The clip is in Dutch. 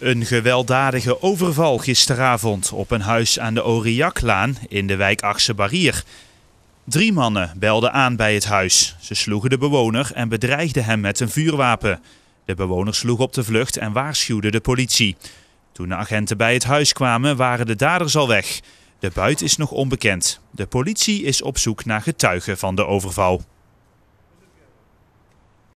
Een gewelddadige overval gisteravond op een huis aan de Oriaklaan in de wijk Achse Barrier. Drie mannen belden aan bij het huis. Ze sloegen de bewoner en bedreigden hem met een vuurwapen. De bewoner sloeg op de vlucht en waarschuwde de politie. Toen de agenten bij het huis kwamen, waren de daders al weg. De buit is nog onbekend. De politie is op zoek naar getuigen van de overval.